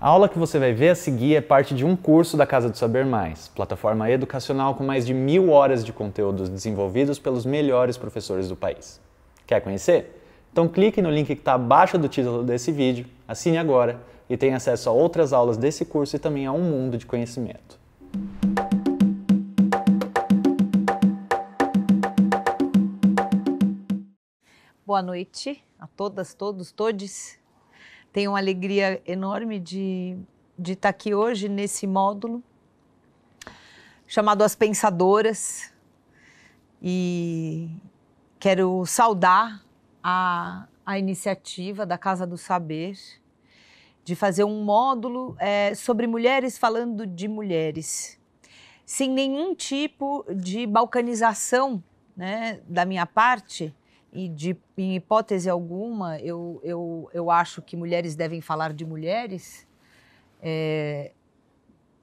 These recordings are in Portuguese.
A aula que você vai ver a seguir é parte de um curso da Casa do Saber Mais, plataforma educacional com mais de mil horas de conteúdos desenvolvidos pelos melhores professores do país. Quer conhecer? Então clique no link que está abaixo do título desse vídeo, assine agora e tenha acesso a outras aulas desse curso e também a um mundo de conhecimento. Boa noite a todas, todos, todes. Tenho uma alegria enorme de, de estar tá aqui hoje nesse módulo chamado As Pensadoras. E quero saudar a, a iniciativa da Casa do Saber de fazer um módulo é, sobre mulheres falando de mulheres, sem nenhum tipo de balcanização né, da minha parte, e de, em hipótese alguma eu, eu, eu acho que mulheres devem falar de mulheres. É,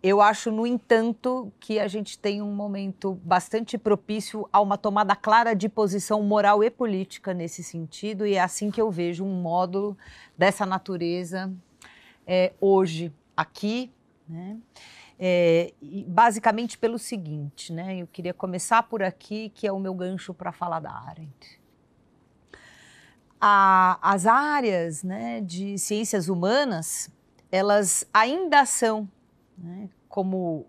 eu acho, no entanto, que a gente tem um momento bastante propício a uma tomada clara de posição moral e política nesse sentido, e é assim que eu vejo um módulo dessa natureza é, hoje, aqui. Né? É, basicamente pelo seguinte, né? eu queria começar por aqui, que é o meu gancho para falar da Arendt a, as áreas né, de ciências humanas, elas ainda são, né, como,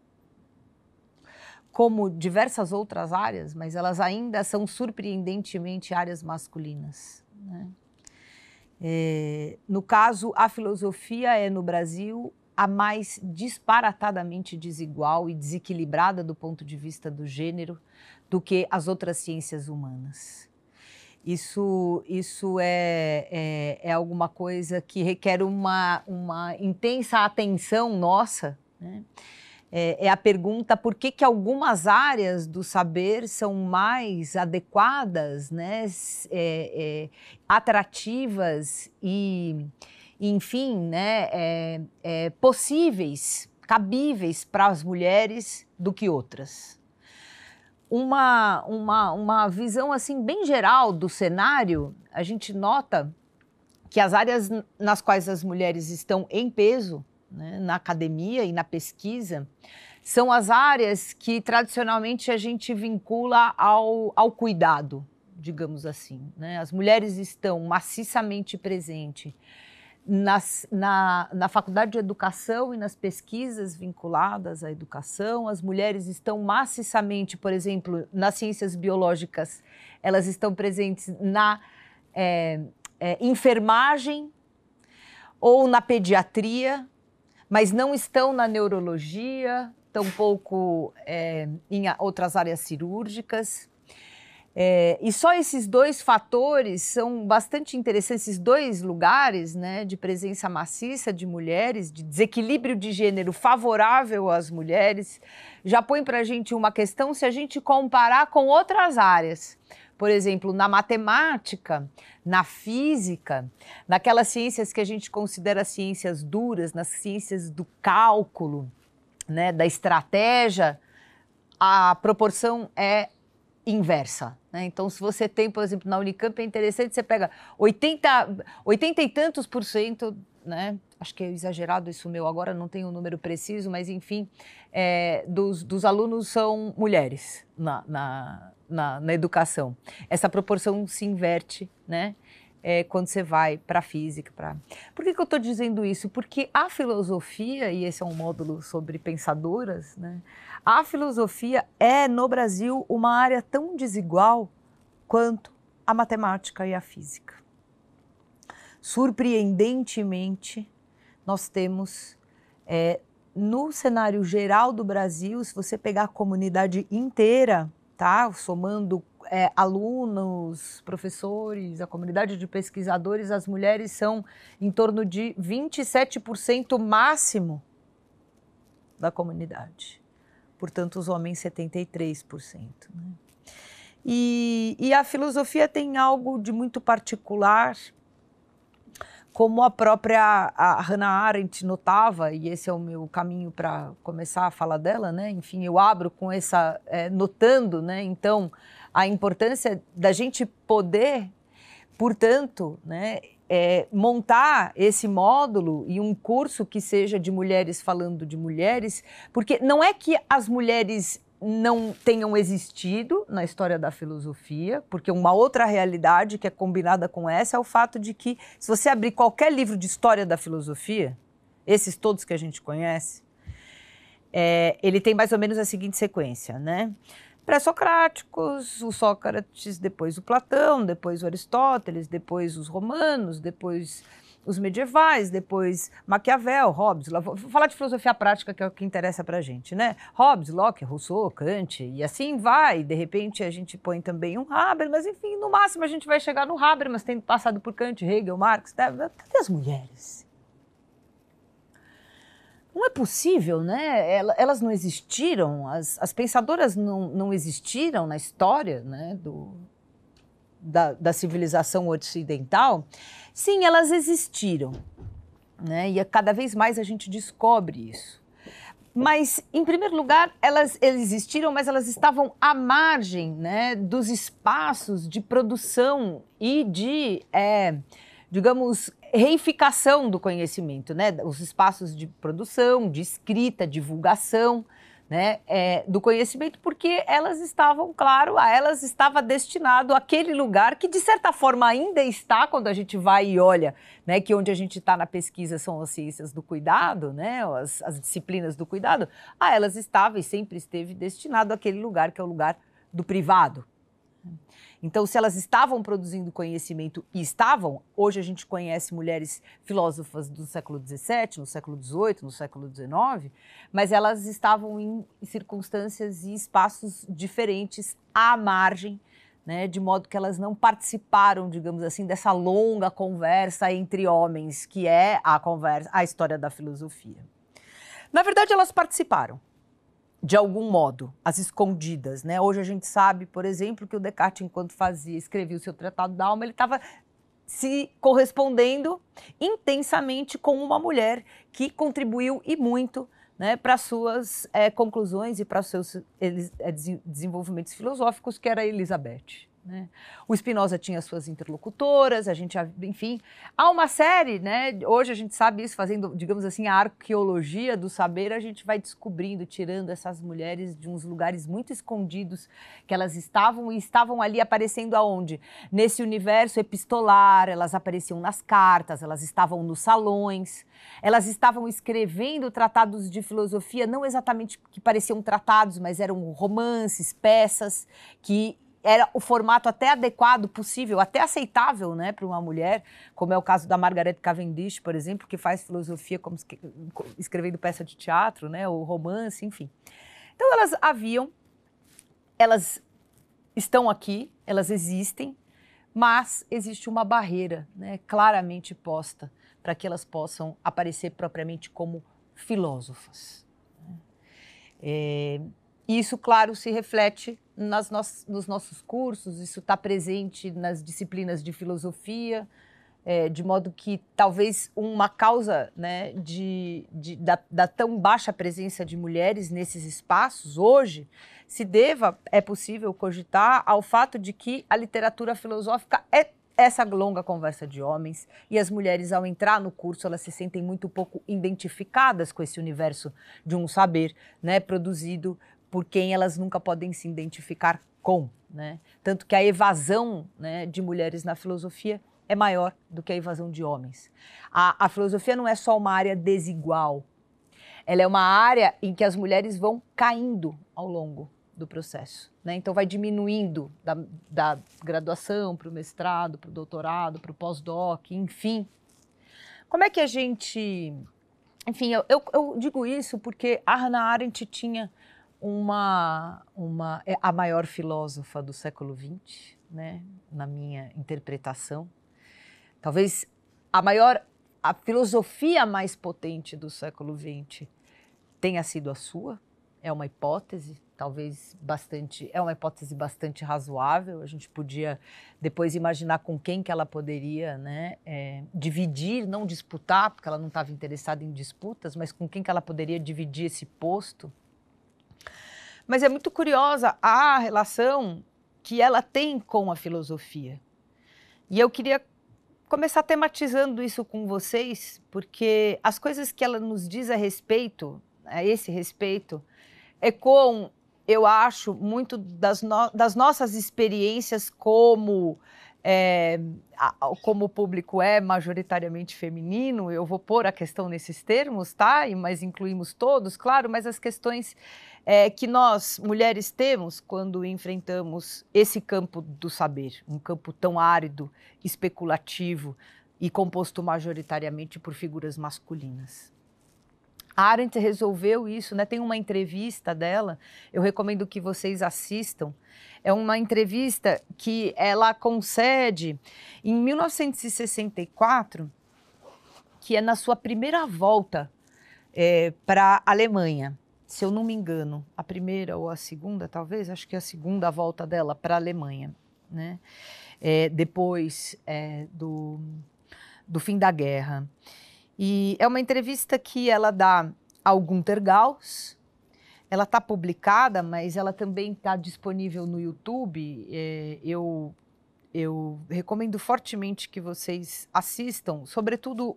como diversas outras áreas, mas elas ainda são surpreendentemente áreas masculinas. Né? É, no caso, a filosofia é, no Brasil, a mais disparatadamente desigual e desequilibrada do ponto de vista do gênero do que as outras ciências humanas. Isso, isso é, é, é alguma coisa que requer uma, uma intensa atenção nossa. Né? É, é, a pergunta por que, que algumas áreas do saber são mais adequadas, né? É, é atrativas e, enfim, né? É, é possíveis, cabíveis para as mulheres do que outras uma, uma, uma visão assim bem geral do cenário, a gente nota que as áreas nas quais as mulheres estão em peso, né, na academia e na pesquisa, são as áreas que tradicionalmente a gente vincula ao, ao cuidado, digamos assim. Né? As mulheres estão maciçamente presentes na, na Faculdade de Educação e nas pesquisas vinculadas à educação, as mulheres estão maciçamente, por exemplo, nas ciências biológicas, elas estão presentes na é, é, enfermagem ou na pediatria, mas não estão na neurologia, tampouco é, em outras áreas cirúrgicas. É, e só esses dois fatores são bastante interessantes, esses dois lugares né, de presença maciça de mulheres, de desequilíbrio de gênero favorável às mulheres, já põe para a gente uma questão se a gente comparar com outras áreas. Por exemplo, na matemática, na física, naquelas ciências que a gente considera ciências duras, nas ciências do cálculo, né, da estratégia, a proporção é inversa. Né? Então, se você tem, por exemplo, na Unicamp, é interessante, você pega 80, 80 e tantos por cento, né? acho que é exagerado isso meu, agora não tenho um número preciso, mas enfim, é, dos, dos, alunos são mulheres na, na, na, na educação. Essa proporção se inverte, né? é, quando você vai para a física. Pra... Por que, que eu estou dizendo isso? Porque a filosofia, e esse é um módulo sobre pensadoras, né? a filosofia é, no Brasil, uma área tão desigual quanto a matemática e a física. Surpreendentemente, nós temos é, no cenário geral do Brasil, se você pegar a comunidade inteira, tá? Somando é, alunos, professores, a comunidade de pesquisadores, as mulheres são em torno de 27% máximo da comunidade. Portanto, os homens 73%. Né? E, e a filosofia tem algo de muito particular, como a própria a Hannah Arendt notava, e esse é o meu caminho para começar a falar dela, né? Enfim, eu abro com essa é, notando, né? Então, a importância da gente poder, portanto, né, é, montar esse módulo e um curso que seja de mulheres falando de mulheres, porque não é que as mulheres não tenham existido na história da filosofia, porque uma outra realidade que é combinada com essa é o fato de que, se você abrir qualquer livro de história da filosofia, esses todos que a gente conhece, é, ele tem mais ou menos a seguinte sequência, né? pré-socráticos, o Sócrates, depois o Platão, depois o Aristóteles, depois os romanos, depois os medievais, depois Maquiavel, Hobbes, vou falar de filosofia prática que é o que interessa para a gente, né? Hobbes, Locke, Rousseau, Kant e assim vai. De repente a gente põe também um Habermas, enfim, no máximo a gente vai chegar no Habermas, tendo passado por Kant, Hegel, Marx, né? até as mulheres não é possível, né? Elas não existiram, as, as pensadoras não, não existiram na história né, do, da, da civilização ocidental. Sim, elas existiram. Né? E é cada vez mais a gente descobre isso. Mas, em primeiro lugar, elas existiram, mas elas estavam à margem né, dos espaços de produção e de, é, digamos, reificação do conhecimento, né? Os espaços de produção, de escrita, divulgação, né? É, do conhecimento, porque elas estavam, claro, a elas estava destinado aquele lugar que de certa forma ainda está quando a gente vai e olha, né? Que onde a gente está na pesquisa são as ciências do cuidado, né? As, as disciplinas do cuidado, a elas estava e sempre esteve destinado aquele lugar que é o lugar do privado, então, se elas estavam produzindo conhecimento e estavam, hoje a gente conhece mulheres filósofas do século XVII, no século XVIII, no século XIX, mas elas estavam em circunstâncias e espaços diferentes, à margem, né, de modo que elas não participaram, digamos assim, dessa longa conversa entre homens, que é a conversa, a história da filosofia. Na verdade, elas participaram de algum modo, as escondidas. Né? Hoje a gente sabe, por exemplo, que o Descartes, enquanto fazia, escrevia o seu Tratado da Alma, ele estava se correspondendo intensamente com uma mulher que contribuiu e muito né, para suas é, conclusões e para seus é, desenvolvimentos filosóficos, que era Elizabeth. Né? O Spinoza tinha suas interlocutoras, a gente, enfim, há uma série, né? Hoje a gente sabe isso, fazendo, digamos assim, a arqueologia do saber, a gente vai descobrindo, tirando essas mulheres de uns lugares muito escondidos que elas estavam e estavam ali aparecendo aonde? Nesse universo epistolar, elas apareciam nas cartas, elas estavam nos salões, elas estavam escrevendo tratados de filosofia, não exatamente que pareciam tratados, mas eram romances, peças que era o formato até adequado possível, até aceitável, né, para uma mulher, como é o caso da Margaret Cavendish, por exemplo, que faz filosofia como escrevendo peça de teatro, né, ou romance, enfim. Então elas haviam, elas estão aqui, elas existem, mas existe uma barreira, né, claramente posta para que elas possam aparecer propriamente como filósofas. Né. É, e isso, claro, se reflete nas no nos nossos cursos, isso está presente nas disciplinas de filosofia, é, de modo que talvez uma causa né, de, de da, da, tão baixa presença de mulheres nesses espaços hoje se deva, é possível cogitar, ao fato de que a literatura filosófica é essa longa conversa de homens e as mulheres, ao entrar no curso, elas se sentem muito pouco identificadas com esse universo de um saber né, produzido por quem elas nunca podem se identificar com. Né? Tanto que a evasão né, de mulheres na filosofia é maior do que a evasão de homens. A, a filosofia não é só uma área desigual, ela é uma área em que as mulheres vão caindo ao longo do processo. Né? Então, vai diminuindo da, da graduação para o mestrado, para o doutorado, para o pós-doc, enfim. Como é que a gente. Enfim, eu, eu, eu digo isso porque a Hannah Arendt tinha uma, uma é a maior filósofa do século XX, né, na minha interpretação. Talvez a maior, a filosofia mais potente do século XX tenha sido a sua. É uma hipótese, talvez bastante, é uma hipótese bastante razoável. A gente podia depois imaginar com quem que ela poderia, né, é, dividir, não disputar, porque ela não estava interessada em disputas, mas com quem que ela poderia dividir esse posto mas é muito curiosa a relação que ela tem com a filosofia. E eu queria começar tematizando isso com vocês, porque as coisas que ela nos diz a respeito, a esse respeito, ecoam, é eu acho, muito das, no das nossas experiências como é, como o público é majoritariamente feminino, eu vou pôr a questão nesses termos, tá? Mas incluímos todos, claro, mas as questões é, que nós, mulheres, temos quando enfrentamos esse campo do saber, um campo tão árido, especulativo e composto majoritariamente por figuras masculinas. A Arendt resolveu isso, né? Tem uma entrevista dela, eu recomendo que vocês assistam. É uma entrevista que ela concede em 1964, que é na sua primeira volta é, para a Alemanha. Se eu não me engano, a primeira ou a segunda, talvez, acho que é a segunda volta dela para a Alemanha, né? É, depois é, do, do fim da guerra. E é uma entrevista que ela dá ao Gunter Gauss. Ela está publicada, mas ela também está disponível no YouTube. É, eu, eu recomendo fortemente que vocês assistam, sobretudo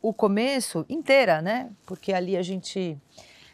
o começo inteira, né? Porque ali a gente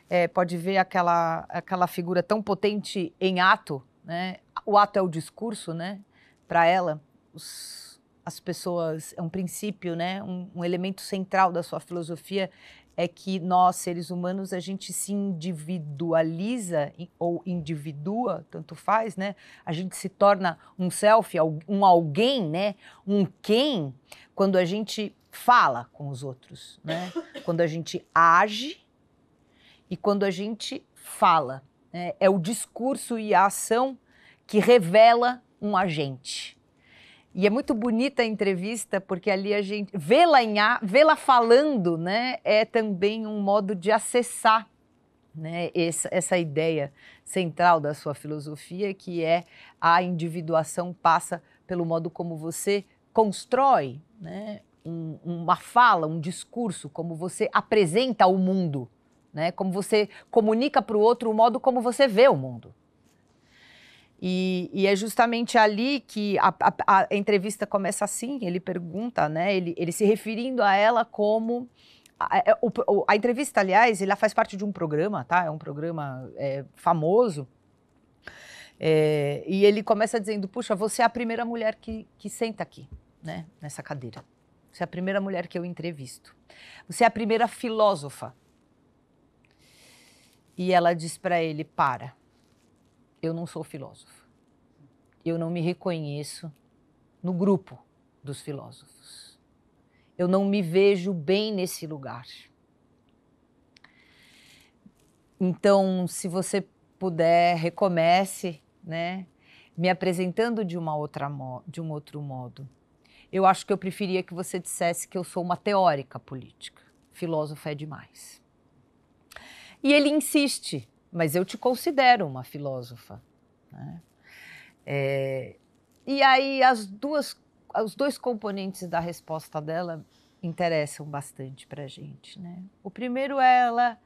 é, pode ver aquela, aquela figura tão potente em ato, né? O ato é o discurso, né? Para ela, os as pessoas, é um princípio, né? Um, um, elemento central da sua filosofia é que nós, seres humanos, a gente se individualiza ou individua, tanto faz, né? A gente se torna um self, um alguém, né? Um quem, quando a gente fala com os outros, né? Quando a gente age e quando a gente fala. Né? É o discurso e a ação que revela um agente. E é muito bonita a entrevista, porque ali a gente. Vê-la vê-la falando, né? É também um modo de acessar né, essa, essa ideia central da sua filosofia, que é a individuação passa pelo modo como você constrói né, um, uma fala, um discurso, como você apresenta o mundo, né, como você comunica para o outro o modo como você vê o mundo. E, e, é justamente ali que a, a, a, entrevista começa assim, ele pergunta, né? Ele, ele se referindo a ela como. A, é, a, entrevista, aliás, ela faz parte de um programa, tá? É um programa é, famoso. É, e ele começa dizendo: Puxa, você é a primeira mulher que, que senta aqui, né? Nessa cadeira. Você é a primeira mulher que eu entrevisto. Você é a primeira filósofa. E ela diz para ele: Para eu não sou filósofo. Eu não me reconheço no grupo dos filósofos. Eu não me vejo bem nesse lugar. Então, se você puder, recomece, né? Me apresentando de uma outra de um outro modo. Eu acho que eu preferia que você dissesse que eu sou uma teórica política. Filósofo é demais. E ele insiste mas eu te considero uma filósofa. Né? É, e aí as duas, os dois componentes da resposta dela interessam bastante para a gente. Né? O primeiro é ela,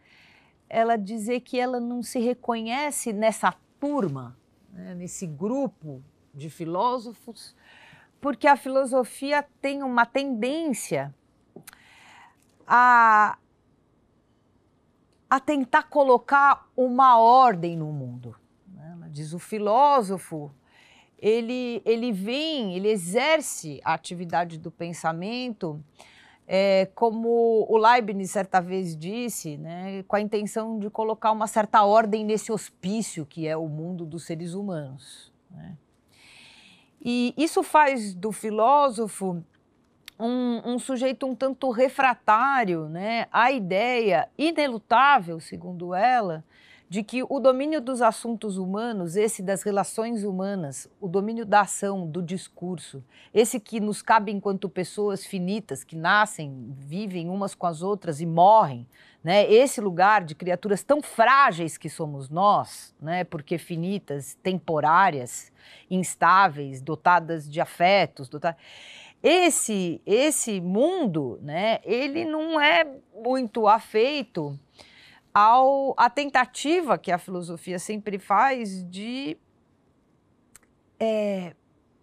ela dizer que ela não se reconhece nessa turma, né? nesse grupo de filósofos, porque a filosofia tem uma tendência a a tentar colocar uma ordem no mundo. Né? Diz o filósofo, ele, ele vem, ele exerce a atividade do pensamento, é, como o Leibniz certa vez disse, né, com a intenção de colocar uma certa ordem nesse hospício que é o mundo dos seres humanos. Né? E isso faz do filósofo um, um sujeito um tanto refratário né, à ideia inelutável, segundo ela, de que o domínio dos assuntos humanos, esse das relações humanas, o domínio da ação, do discurso, esse que nos cabe enquanto pessoas finitas que nascem, vivem umas com as outras e morrem, né? Esse lugar de criaturas tão frágeis que somos nós, né? Porque finitas, temporárias, instáveis, dotadas de afetos, dotadas esse, esse mundo, né, ele não é muito afeito ao, à tentativa que a filosofia sempre faz de é,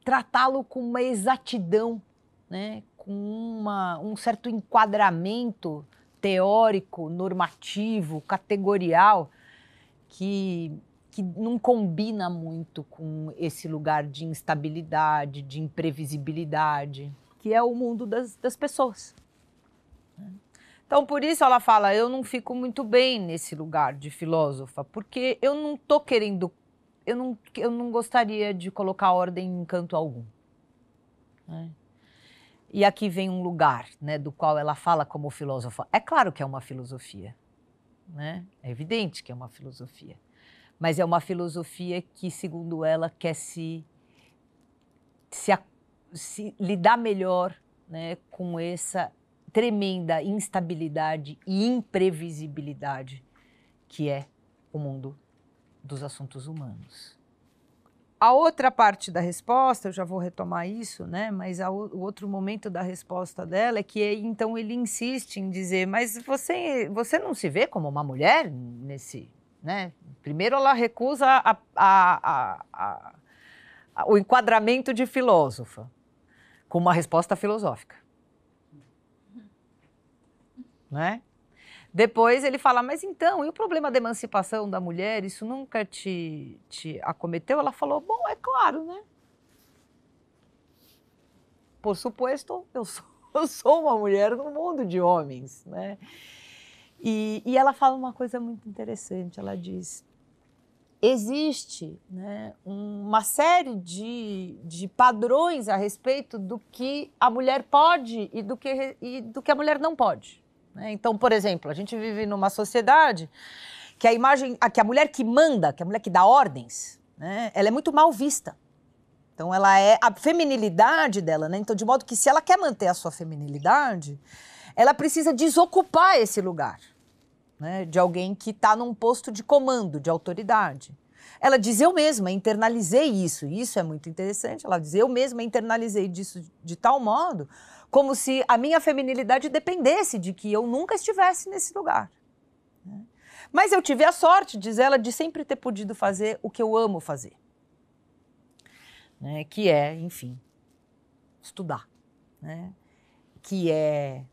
tratá-lo com uma exatidão, né, com uma, um certo enquadramento teórico, normativo, categorial, que que não combina muito com esse lugar de instabilidade, de imprevisibilidade, que é o mundo das, das pessoas. Né? Então, por isso ela fala: eu não fico muito bem nesse lugar de filósofa, porque eu não estou querendo, eu não, eu não gostaria de colocar ordem em canto algum. Né? E aqui vem um lugar né, do qual ela fala como filósofa. É claro que é uma filosofia. Né? É evidente que é uma filosofia mas é uma filosofia que, segundo ela, quer se, se, se lidar melhor né, com essa tremenda instabilidade e imprevisibilidade que é o mundo dos assuntos humanos. A outra parte da resposta, eu já vou retomar isso, né? Mas a, o outro momento da resposta dela é que então ele insiste em dizer, mas você, você não se vê como uma mulher nesse né? Primeiro, ela recusa a, a, a, o enquadramento de filósofa com uma resposta filosófica. Né? Depois ele fala, mas então, e o problema da emancipação da mulher, isso nunca te, te acometeu? Ela falou, bom, é claro, né? Por suposto, eu sou, eu sou uma mulher no mundo de homens, né? E, e ela fala uma coisa muito interessante. Ela diz: existe né, uma série de, de padrões a respeito do que a mulher pode e do que, e do que a mulher não pode. Né? Então, por exemplo, a gente vive numa sociedade que a imagem, que a mulher que manda, que a mulher que dá ordens, né, ela é muito mal vista. Então, ela é a feminilidade dela, né? Então, de modo que se ela quer manter a sua feminilidade, ela precisa desocupar esse lugar né, de alguém que está num posto de comando, de autoridade. Ela diz: Eu mesma internalizei isso. Isso é muito interessante. Ela diz: Eu mesma internalizei disso de tal modo como se a minha feminilidade dependesse de que eu nunca estivesse nesse lugar. Né. Mas eu tive a sorte, diz ela, de sempre ter podido fazer o que eu amo fazer. Né? Que é, enfim, estudar. Né? Que é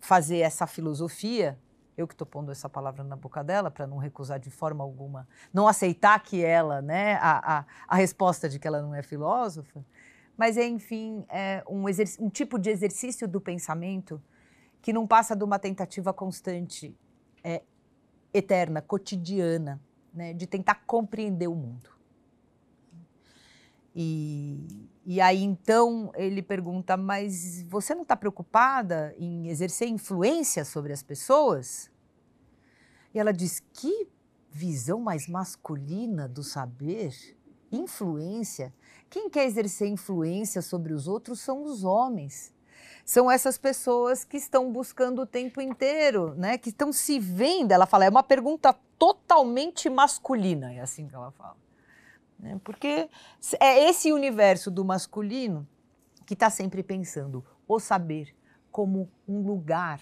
fazer essa filosofia eu que estou pondo essa palavra na boca dela para não recusar de forma alguma, não aceitar que ela, né, a, a, a resposta de que ela não é filósofa, mas é, enfim, é um, um tipo de exercício do pensamento que não passa de uma tentativa constante, é, eterna, cotidiana, né, de tentar compreender o mundo. E, e aí então ele pergunta: Mas você não está preocupada em exercer influência sobre as pessoas? E ela diz: Que visão mais masculina do saber? Influência? Quem quer exercer influência sobre os outros são os homens. São essas pessoas que estão buscando o tempo inteiro, né? Que estão se vendo. Ela fala, é uma pergunta totalmente masculina, é assim que ela fala. Né? Porque é esse universo do masculino que está sempre pensando o saber como um lugar,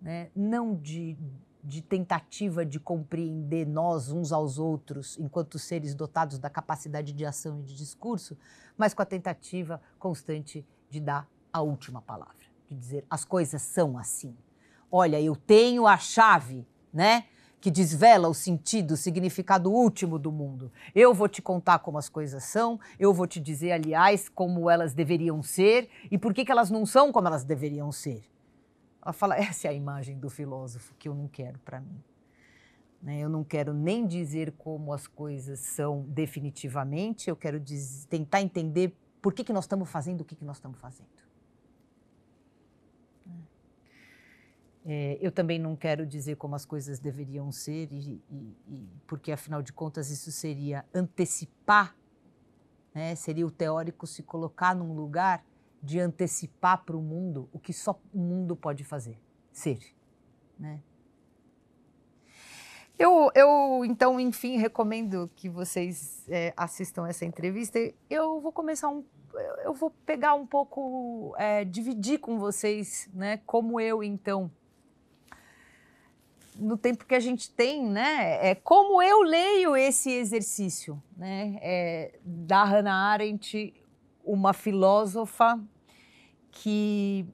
né? não de, de tentativa de compreender nós uns aos outros enquanto seres dotados da capacidade de ação e de discurso, mas com a tentativa constante de dar a última palavra, de dizer as coisas são assim. Olha, eu tenho a chave, né? que desvela o sentido, o significado último do mundo. Eu vou te contar como as coisas são, eu vou te dizer, aliás, como elas deveriam ser e por que, que elas não são como elas deveriam ser. Ela fala: essa é a imagem do filósofo que eu não quero para mim. Né? Eu não quero nem dizer como as coisas são definitivamente, eu quero tentar entender por que, que nós estamos fazendo o que, que nós estamos fazendo. É, eu também não quero dizer como as coisas deveriam ser, e, e, e porque afinal de contas isso seria antecipar, né? seria o teórico se colocar num lugar de antecipar para o mundo o que só o mundo pode fazer, ser. Né? Eu, eu, então, enfim, recomendo que vocês é, assistam essa entrevista. Eu vou começar um. Eu vou pegar um pouco, é, dividir com vocês, né, como eu, então, no tempo que a gente tem, né? É como eu leio esse exercício, né? É, da Hannah Arendt, uma filósofa que,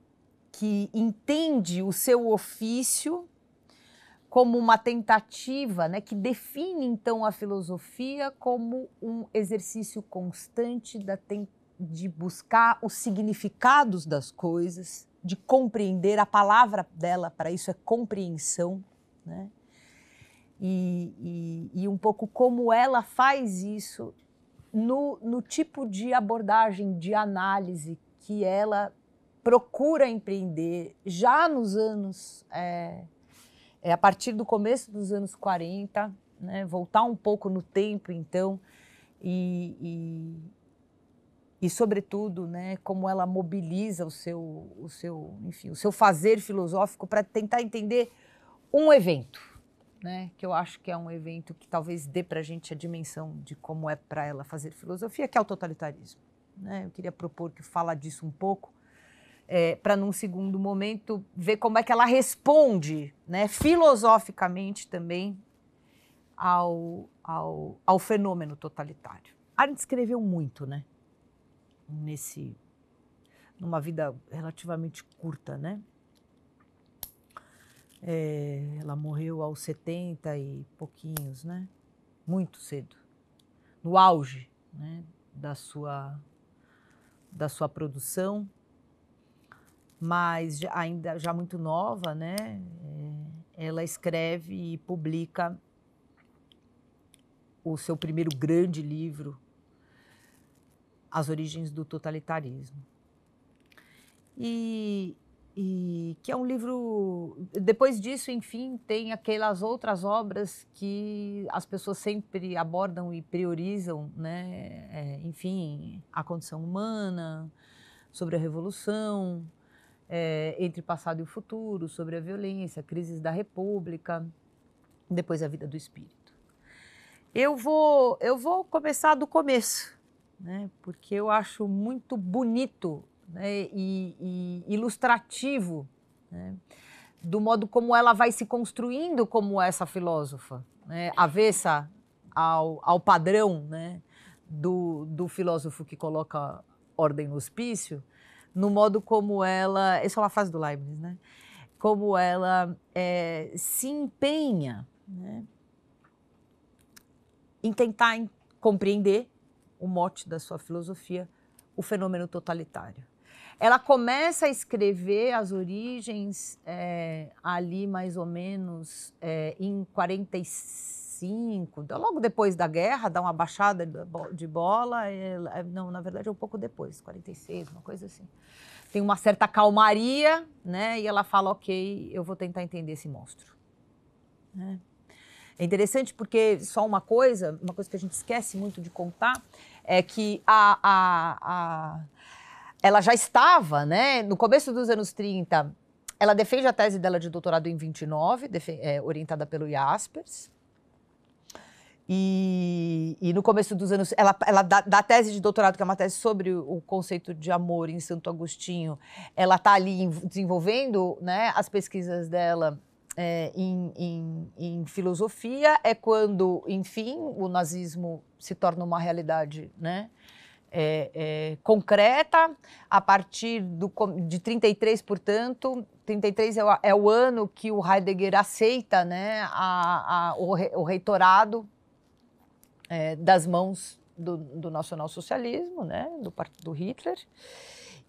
que entende o seu ofício como uma tentativa, né, que define então a filosofia como um exercício constante da de buscar os significados das coisas, de compreender a palavra dela para isso é compreensão, né? E, e, e um pouco como ela faz isso no, no tipo de abordagem, de análise que ela procura empreender já nos anos, é, é, a partir do começo dos anos 40, né, voltar um pouco no tempo, então, e, e, e, sobretudo, né, como ela mobiliza o seu, o seu, enfim, o seu fazer filosófico para tentar entender um evento, né, que eu acho que é um evento que talvez dê para a gente a dimensão de como é para ela fazer filosofia, que é o totalitarismo. Né? Eu queria propor que fala disso um pouco, é, para num segundo momento ver como é que ela responde, né, filosoficamente também, ao, ao, ao fenômeno totalitário. Arendt escreveu muito, né, nesse, numa vida relativamente curta, né, é, ela morreu aos 70 e pouquinhos, né? Muito cedo. No auge né? da, sua, da sua produção, mas já, ainda já muito nova, né? É, ela escreve e publica o seu primeiro grande livro, As Origens do Totalitarismo. E e que é um livro. Depois disso, enfim, tem aquelas outras obras que as pessoas sempre abordam e priorizam, né? É, enfim, a condição humana, sobre a revolução, é, entre passado e futuro, sobre a violência, crises da república, depois a vida do espírito. Eu vou, eu vou começar do começo, né? Porque eu acho muito bonito né, e, e, ilustrativo né, do modo como ela vai se construindo como essa filósofa, né, avessa ao, ao padrão né, do, do filósofo que coloca ordem no hospício, no modo como ela. Isso é uma frase do Leibniz, né? Como ela é, se empenha né, em tentar compreender o mote da sua filosofia, o fenômeno totalitário. Ela começa a escrever as origens é, ali mais ou menos é, em 45, então, logo depois da guerra, dá uma baixada de bola. Ela, eh, não, na verdade é um pouco depois, 46, uma coisa assim. Tem uma certa calmaria, né? E ela fala, ok, eu vou tentar entender esse monstro. Né? É interessante porque só uma coisa, uma coisa que a gente esquece muito de contar, é que a, a, a ela já estava, né, no começo dos anos 30, ela defende a tese dela de doutorado em 29, é, orientada pelo Jaspers. E, e, no começo dos anos, ela, ela dá, dá, a tese de doutorado, que é uma tese sobre o, conceito de amor em Santo Agostinho, ela está ali desenvolvendo né, as pesquisas dela é, em, em, em, filosofia. É quando, enfim, o nazismo se torna uma realidade, né? é, é, concreta a partir do, de 33, portanto, 33 é o, é o ano que o Heidegger aceita né, a, a, o, re, o, reitorado é, das mãos do, do nacionalsocialismo, né, do, do Hitler.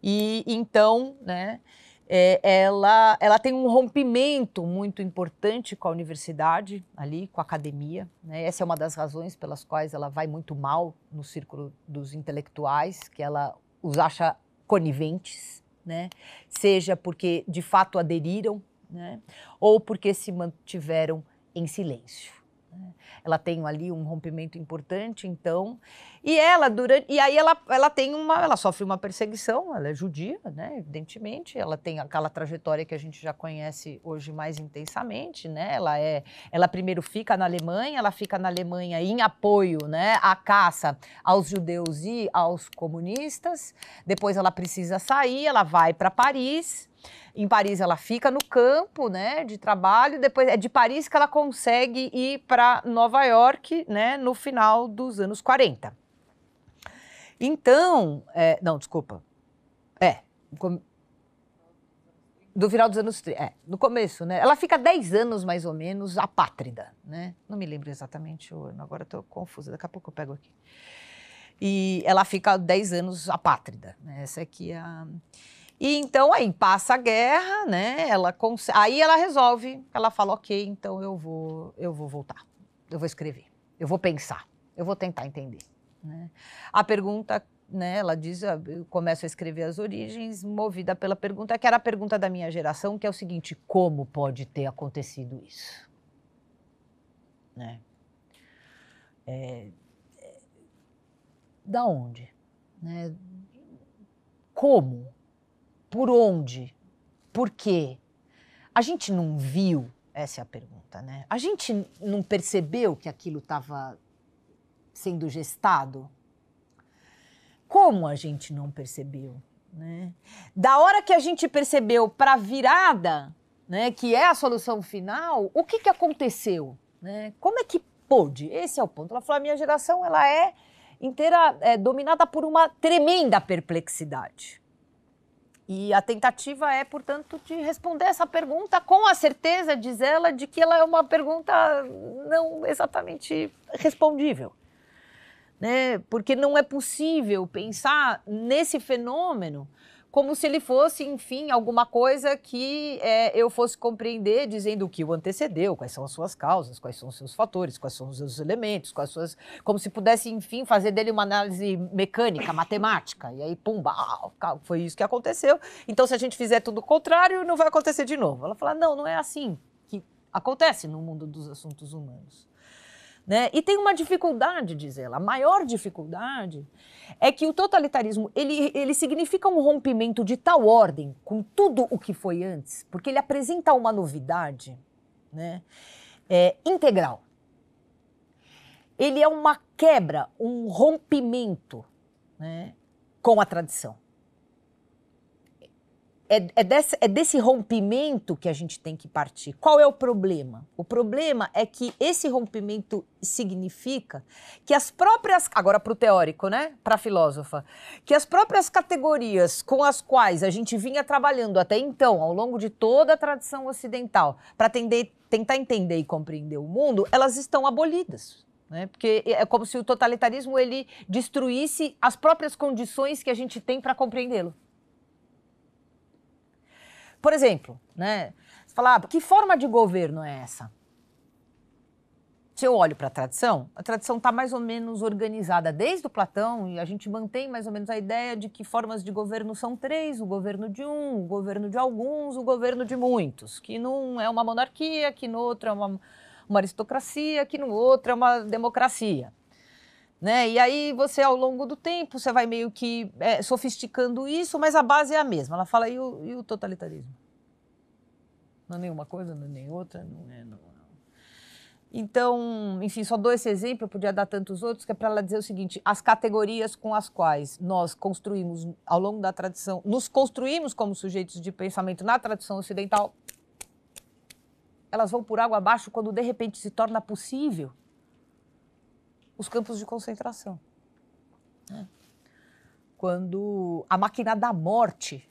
E então, né, é, ela, ela tem um rompimento muito importante com a universidade, ali, com a academia. Né? Essa é uma das razões pelas quais ela vai muito mal no círculo dos intelectuais, que ela os acha coniventes, né? seja porque de fato aderiram, né? ou porque se mantiveram em silêncio. Né? Ela tem ali um rompimento importante, então. E ela durante, e aí ela, ela tem uma, ela sofre uma perseguição, ela é judia, né, evidentemente, ela tem aquela trajetória que a gente já conhece hoje mais intensamente, né? Ela é, ela primeiro fica na Alemanha, ela fica na Alemanha em apoio, né, à caça aos judeus e aos comunistas. Depois ela precisa sair, ela vai para Paris em Paris ela fica no campo, né, de trabalho, depois é de Paris que ela consegue ir para Nova York, né, no final dos anos 40. Então, é, não, desculpa. É, do final dos anos é, no começo, né? Ela fica 10 anos mais ou menos apátrida, né? Não me lembro exatamente o ano, agora estou confusa, daqui a pouco eu pego aqui. E ela fica 10 anos apátrida, né? Essa aqui é, é a e então aí passa a guerra, né? Ela cons... aí ela resolve, ela fala, ok, então eu vou, eu vou voltar, eu vou escrever, eu vou pensar, eu vou tentar entender. Né? A pergunta, né? Ela diz, ah, eu começo a escrever as origens, movida pela pergunta que era a pergunta da minha geração, que é o seguinte: como pode ter acontecido isso? Né? É... é da onde? Né? Como? Por onde? Por quê? A gente não viu, essa é a pergunta, né? A gente não percebeu que aquilo estava sendo gestado? Como a gente não percebeu? Né? Da hora que a gente percebeu para a virada, né, que é a solução final, o que, que aconteceu? Né? Como é que pôde? Esse é o ponto. Ela falou: a minha geração ela é inteira é, dominada por uma tremenda perplexidade. E a tentativa é, portanto, de responder essa pergunta com a certeza, diz ela, de que ela é uma pergunta não exatamente respondível. Né? Porque não é possível pensar nesse fenômeno como se ele fosse, enfim, alguma coisa que é, eu fosse compreender dizendo o que o antecedeu, quais são as suas causas, quais são os seus fatores, quais são os seus elementos, quais suas. Como se pudesse, enfim, fazer dele uma análise mecânica, matemática. E aí, pumba, foi isso que aconteceu. Então, se a gente fizer tudo o contrário, não vai acontecer de novo. Ela fala: não, não é assim que acontece no mundo dos assuntos humanos. Né? E tem uma dificuldade, diz ela. A maior dificuldade é que o totalitarismo ele, ele significa um rompimento de tal ordem com tudo o que foi antes, porque ele apresenta uma novidade né? é, integral. Ele é uma quebra, um rompimento né? com a tradição é, é, desse, é desse rompimento que a gente tem que partir. Qual é o problema? O problema é que esse rompimento significa que as próprias. Agora, para o teórico, né? Para a filósofa. Que as próprias categorias com as quais a gente vinha trabalhando até então, ao longo de toda a tradição ocidental, para tentar entender e compreender o mundo, elas estão abolidas. Né? Porque é, é como se o totalitarismo ele destruísse as próprias condições que a gente tem para compreendê-lo. Por exemplo, né? Você fala, ah, que forma de governo é essa? Se eu olho para a tradição, a tradição está mais ou menos organizada desde o Platão e a gente mantém mais ou menos a ideia de que formas de governo são três: o governo de um, o governo de alguns, o governo de muitos. Que num é uma monarquia, que no outro é uma, uma aristocracia, que no outro é uma democracia. Né? E aí você, ao longo do tempo, você vai meio que é, sofisticando isso, mas a base é a mesma. Ela fala, e o, e o totalitarismo? Não é nenhuma coisa, não é nem outra, não é... Não, Então, enfim, só dou esse exemplo, eu podia dar tantos outros, que é para ela dizer o seguinte, as categorias com as quais nós construímos, ao longo da tradição, nos construímos como sujeitos de pensamento na tradição ocidental, elas vão por água abaixo quando de repente se torna possível os campos de concentração. Né? Quando a máquina da morte,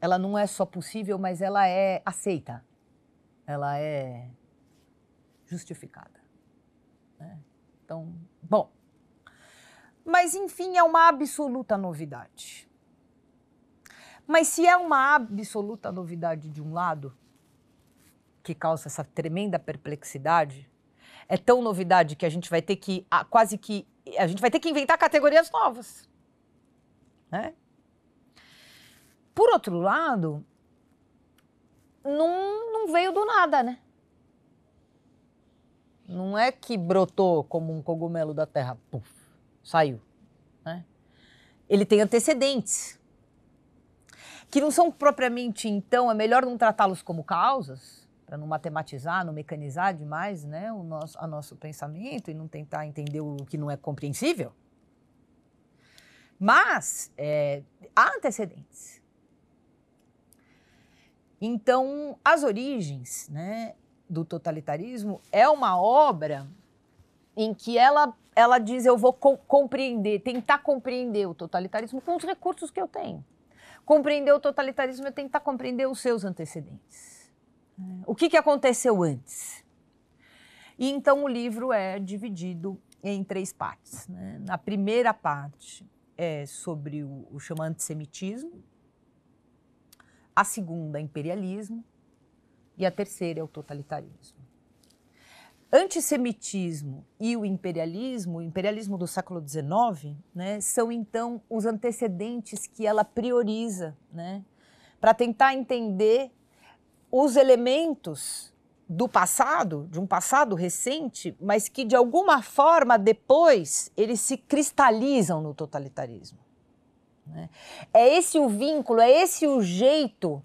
ela não é só possível, mas ela é aceita, ela é justificada. Né? Então, bom. Mas, enfim, é uma absoluta novidade. Mas se é uma absoluta novidade de um lado, que causa essa tremenda perplexidade, é tão novidade que a gente vai ter que a, quase que a gente vai ter que inventar categorias novas, né? Por outro lado, não, não veio do nada, né? Não é que brotou como um cogumelo da terra, puf, saiu, né? Ele tem antecedentes que não são propriamente, então, é melhor não tratá-los como causas, para não matematizar, não mecanizar demais né, o nosso, a nosso pensamento e não tentar entender o que não é compreensível. Mas é, há antecedentes. Então, as origens né, do totalitarismo é uma obra em que ela, ela diz: eu vou co compreender, tentar compreender o totalitarismo com os recursos que eu tenho. Compreender o totalitarismo é tentar compreender os seus antecedentes. É. O que, que aconteceu antes? E então o livro é dividido em três partes. Né? A primeira parte é sobre o, o antissemitismo, a segunda imperialismo e a terceira é o totalitarismo. Antissemitismo e o imperialismo, o imperialismo do século XIX, né, são então os antecedentes que ela prioriza né, para tentar entender os elementos do passado, de um passado recente, mas que de alguma forma depois eles se cristalizam no totalitarismo. Né? É esse o vínculo, é esse o jeito,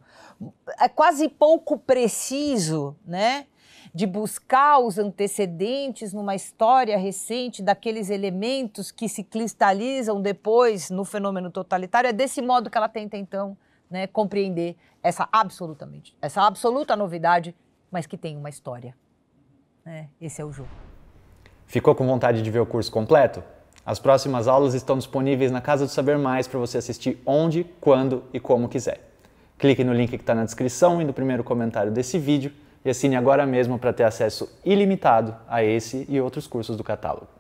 é quase pouco preciso, né? de buscar os antecedentes numa história recente daqueles elementos que se cristalizam depois no fenômeno totalitário, é desse modo que ela tenta então né, compreender essa absolutamente, essa absoluta novidade, mas que tem uma história. Né? esse é o jogo. Ficou com vontade de ver o curso completo? As próximas aulas estão disponíveis na Casa do Saber Mais para você assistir onde, quando e como quiser. Clique no link que está na descrição e no primeiro comentário desse vídeo e assine agora mesmo para ter acesso ilimitado a esse e outros cursos do catálogo.